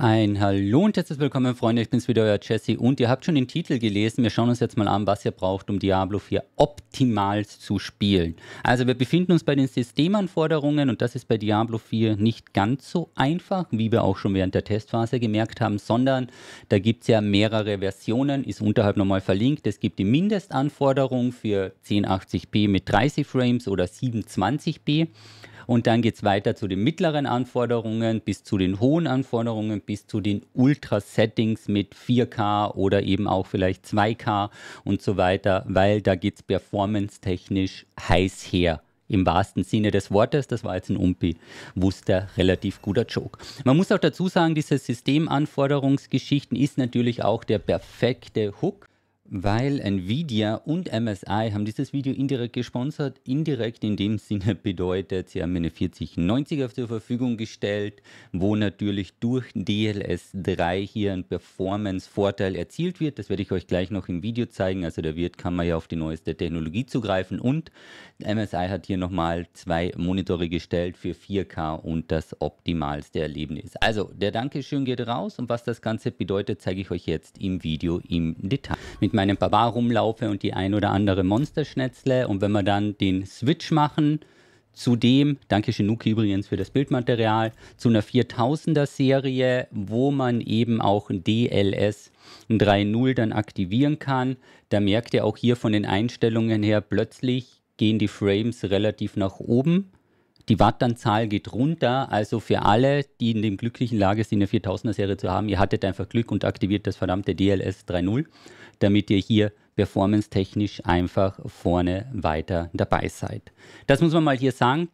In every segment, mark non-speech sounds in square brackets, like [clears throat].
Ein Hallo und herzlich willkommen, Freunde. Ich bin's wieder, euer Jesse. Und ihr habt schon den Titel gelesen. Wir schauen uns jetzt mal an, was ihr braucht, um Diablo 4 optimal zu spielen. Also, wir befinden uns bei den Systemanforderungen und das ist bei Diablo 4 nicht ganz so einfach, wie wir auch schon während der Testphase gemerkt haben, sondern da gibt es ja mehrere Versionen, ist unterhalb nochmal verlinkt. Es gibt die Mindestanforderung für 1080p mit 30 Frames oder 720p. Und dann geht es weiter zu den mittleren Anforderungen, bis zu den hohen Anforderungen, bis zu den Ultra-Settings mit 4K oder eben auch vielleicht 2K und so weiter, weil da geht es performance-technisch heiß her im wahrsten Sinne des Wortes. Das war jetzt ein unbewusster, relativ guter Joke. Man muss auch dazu sagen, diese Systemanforderungsgeschichten ist natürlich auch der perfekte Hook weil Nvidia und MSI haben dieses Video indirekt gesponsert. Indirekt in dem Sinne [laughs] bedeutet, sie haben eine 4090 auf zur Verfügung gestellt, wo natürlich durch DLS 3 hier ein Performance-Vorteil erzielt wird. Das werde ich euch gleich noch im Video zeigen. Also da wird, kann man ja auf die neueste Technologie zugreifen. Und MSI hat hier nochmal zwei Monitore gestellt für 4K und das optimalste Erlebnis. Also der Dankeschön geht raus und was das Ganze bedeutet, zeige ich euch jetzt im Video im Detail. Mit meinem Baba rumlaufe und die ein oder andere Monster schnetzle. Und wenn wir dann den Switch machen, zu dem, danke Shinuki übrigens für das Bildmaterial, zu einer 4000er Serie, wo man eben auch DLS 3.0 dann aktivieren kann. Da merkt ihr auch hier von den Einstellungen her, plötzlich gehen die Frames relativ nach oben. Die Wattanzahl geht runter, also für alle, die in dem glücklichen Lage sind, eine 4000er-Serie zu haben, ihr hattet einfach Glück und aktiviert das verdammte DLS 3.0, damit ihr hier performance-technisch einfach vorne weiter dabei seid. Das muss man mal hier sagen.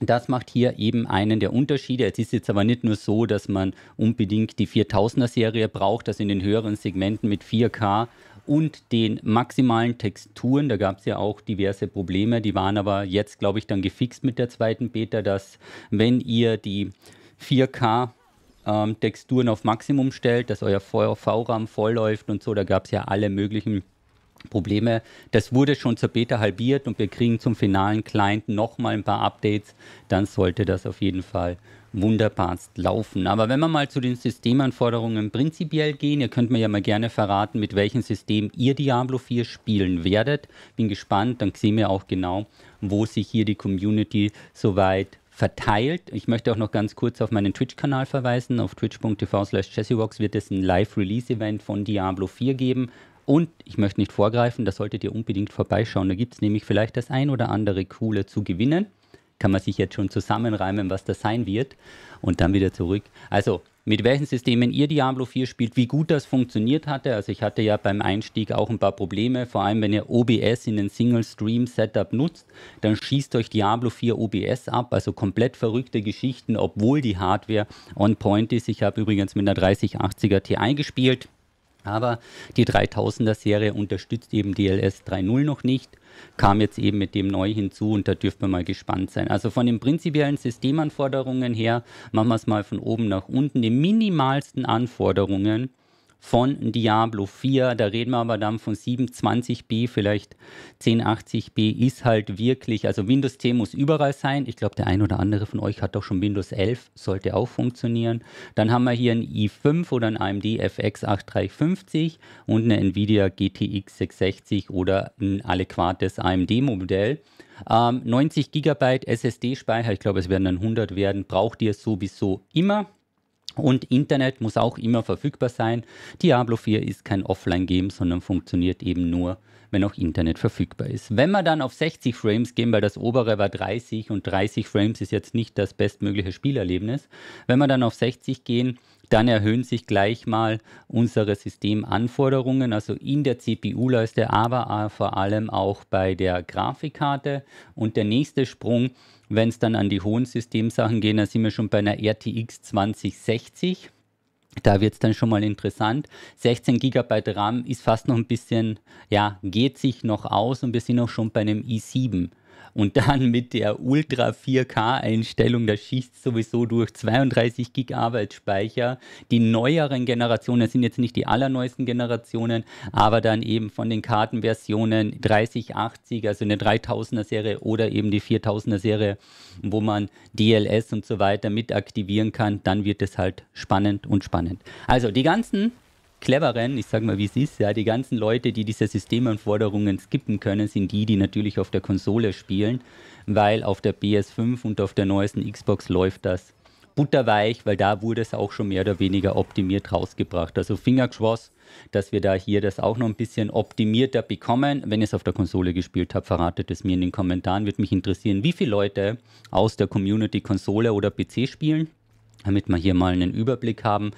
Das macht hier eben einen der Unterschiede. Es ist jetzt aber nicht nur so, dass man unbedingt die 4000er-Serie braucht, dass in den höheren Segmenten mit 4K und den maximalen Texturen. Da gab es ja auch diverse Probleme, die waren aber jetzt, glaube ich, dann gefixt mit der zweiten Beta, dass wenn ihr die 4K ähm, Texturen auf Maximum stellt, dass euer V-RAM vollläuft und so, da gab es ja alle möglichen Probleme. Das wurde schon zur Beta halbiert und wir kriegen zum finalen Client nochmal ein paar Updates. Dann sollte das auf jeden Fall wunderbar laufen. Aber wenn wir mal zu den Systemanforderungen prinzipiell gehen, ihr könnt mir ja mal gerne verraten, mit welchem System ihr Diablo 4 spielen werdet. Bin gespannt, dann sehen wir auch genau, wo sich hier die Community soweit verteilt. Ich möchte auch noch ganz kurz auf meinen Twitch-Kanal verweisen. Auf twitch.tv slash wird es ein Live-Release-Event von Diablo 4 geben. Und ich möchte nicht vorgreifen, da solltet ihr unbedingt vorbeischauen. Da gibt es nämlich vielleicht das ein oder andere Coole zu gewinnen kann man sich jetzt schon zusammenreimen, was das sein wird. Und dann wieder zurück. Also, mit welchen Systemen ihr Diablo 4 spielt, wie gut das funktioniert hatte. Also ich hatte ja beim Einstieg auch ein paar Probleme, vor allem wenn ihr OBS in den Single-Stream-Setup nutzt, dann schießt euch Diablo 4 OBS ab, also komplett verrückte Geschichten, obwohl die Hardware on-point ist. Ich habe übrigens mit einer 3080er Ti gespielt. Aber die 3000er-Serie unterstützt eben DLS 3.0 noch nicht, kam jetzt eben mit dem neu hinzu und da dürfen wir mal gespannt sein. Also von den prinzipiellen Systemanforderungen her machen wir es mal von oben nach unten. Die minimalsten Anforderungen von Diablo 4. Da reden wir aber dann von 720b, vielleicht 1080b ist halt wirklich, also Windows 10 muss überall sein. Ich glaube, der ein oder andere von euch hat doch schon Windows 11, sollte auch funktionieren. Dann haben wir hier ein i5 oder ein AMD FX 8350 und eine Nvidia GTX 660 oder ein adäquates AMD-Modell. Ähm, 90 GB SSD-Speicher, ich glaube, es werden dann 100 werden, braucht ihr sowieso immer. Und Internet muss auch immer verfügbar sein. Diablo 4 ist kein Offline-Game, sondern funktioniert eben nur, wenn auch Internet verfügbar ist. Wenn wir dann auf 60 Frames gehen, weil das obere war 30 und 30 Frames ist jetzt nicht das bestmögliche Spielerlebnis, wenn wir dann auf 60 gehen, dann erhöhen sich gleich mal unsere Systemanforderungen, also in der CPU-Leiste, aber vor allem auch bei der Grafikkarte. Und der nächste Sprung, wenn es dann an die hohen Systemsachen geht, da sind wir schon bei einer RTX 2060. Da wird es dann schon mal interessant. 16 GB RAM ist fast noch ein bisschen, ja, geht sich noch aus und wir sind auch schon bei einem i7. Und dann mit der Ultra 4K-Einstellung, da schießt sowieso durch 32 Gig Arbeitsspeicher. Die neueren Generationen, das sind jetzt nicht die allerneuesten Generationen, aber dann eben von den Kartenversionen 3080, also eine 3000er-Serie oder eben die 4000er-Serie, wo man DLS und so weiter mit aktivieren kann, dann wird es halt spannend und spannend. Also die ganzen cleveren, ich sage mal wie es ist, ja, die ganzen Leute, die diese Systemanforderungen skippen können, sind die, die natürlich auf der Konsole spielen, weil auf der PS5 und auf der neuesten Xbox läuft das butterweich, weil da wurde es auch schon mehr oder weniger optimiert rausgebracht. Also Fingergeschwoss, dass wir da hier das auch noch ein bisschen optimierter bekommen. Wenn ihr es auf der Konsole gespielt habt, verratet es mir in den Kommentaren. Würde mich interessieren, wie viele Leute aus der Community Konsole oder PC spielen, damit wir hier mal einen Überblick haben.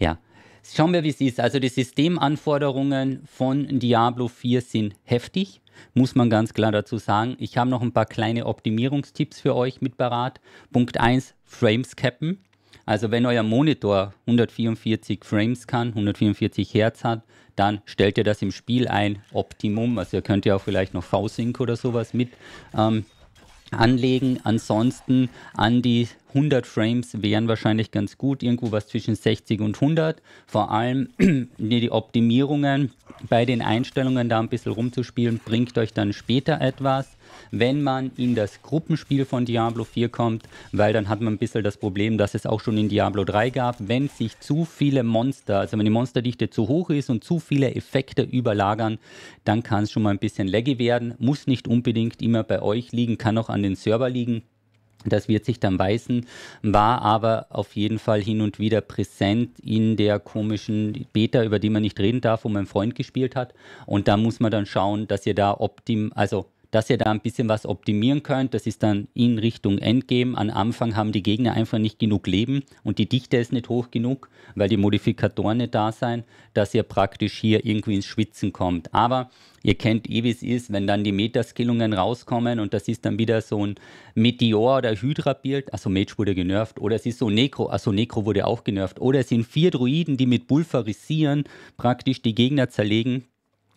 Ja, schauen wir, wie es ist. Also die Systemanforderungen von Diablo 4 sind heftig, muss man ganz klar dazu sagen. Ich habe noch ein paar kleine Optimierungstipps für euch mit parat. Punkt 1, Frames cappen. Also wenn euer Monitor 144 Frames kann, 144 Hertz hat, dann stellt ihr das im Spiel ein, Optimum. Also ihr könnt ja auch vielleicht noch V-Sync oder sowas mit ähm, anlegen. Ansonsten an die 100 Frames wären wahrscheinlich ganz gut, irgendwo was zwischen 60 und 100. Vor allem [clears throat] die Optimierungen bei den Einstellungen da ein bisschen rumzuspielen, bringt euch dann später etwas. Wenn man in das Gruppenspiel von Diablo 4 kommt, weil dann hat man ein bisschen das Problem, dass es auch schon in Diablo 3 gab, wenn sich zu viele Monster, also wenn die Monsterdichte zu hoch ist und zu viele Effekte überlagern, dann kann es schon mal ein bisschen laggy werden. Muss nicht unbedingt immer bei euch liegen, kann auch an den Server liegen. Das wird sich dann weisen, war aber auf jeden Fall hin und wieder präsent in der komischen Beta, über die man nicht reden darf, wo mein Freund gespielt hat. Und da muss man dann schauen, dass ihr da optim, also dass ihr da ein bisschen was optimieren könnt. Das ist dann in Richtung Endgame. An Anfang haben die Gegner einfach nicht genug Leben und die Dichte ist nicht hoch genug, weil die Modifikatoren nicht da sind, dass ihr praktisch hier irgendwie ins Schwitzen kommt. Aber ihr kennt eh, wie es ist, wenn dann die Metaskillungen rauskommen und das ist dann wieder so ein Meteor- oder hydra bild Also Mage wurde genervt oder es ist so Necro, also Necro wurde auch genervt. Oder es sind vier Druiden, die mit Pulverisieren praktisch die Gegner zerlegen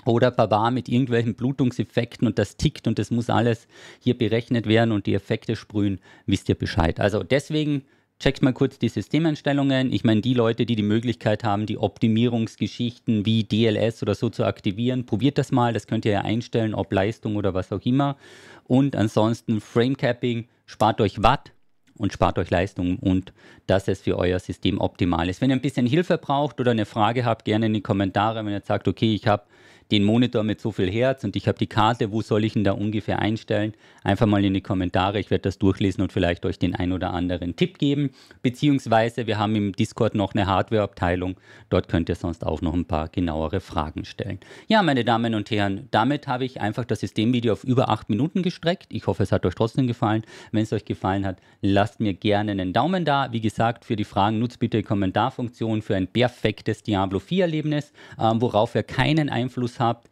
oder Bavar mit irgendwelchen Blutungseffekten und das tickt und das muss alles hier berechnet werden und die Effekte sprühen, wisst ihr Bescheid. Also deswegen checkt mal kurz die Systemeinstellungen. Ich meine, die Leute, die die Möglichkeit haben, die Optimierungsgeschichten wie DLS oder so zu aktivieren, probiert das mal. Das könnt ihr ja einstellen, ob Leistung oder was auch immer. Und ansonsten Framecapping spart euch Watt und spart euch Leistung und dass es für euer System optimal ist. Wenn ihr ein bisschen Hilfe braucht oder eine Frage habt, gerne in die Kommentare. Wenn ihr sagt, okay, ich habe den Monitor mit so viel Herz und ich habe die Karte, wo soll ich ihn da ungefähr einstellen? Einfach mal in die Kommentare, ich werde das durchlesen und vielleicht euch den ein oder anderen Tipp geben. Beziehungsweise wir haben im Discord noch eine Hardware-Abteilung, dort könnt ihr sonst auch noch ein paar genauere Fragen stellen. Ja, meine Damen und Herren, damit habe ich einfach das Systemvideo auf über acht Minuten gestreckt. Ich hoffe, es hat euch trotzdem gefallen. Wenn es euch gefallen hat, lasst mir gerne einen Daumen da. Wie gesagt, für die Fragen nutzt bitte die Kommentarfunktion für ein perfektes Diablo 4-Erlebnis, ähm, worauf ihr keinen Einfluss Teams habt,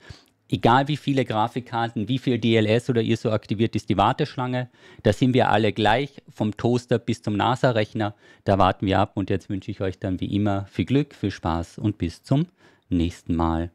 egal wie viele Grafikkarten, wie viel DLS oder ISO aktiviert ist die Warteschlange, da sind wir alle gleich, vom Toaster bis zum NASA-Rechner, da warten wir ab und jetzt wünsche ich euch dann wie immer viel Glück, viel Spaß und bis zum nächsten Mal.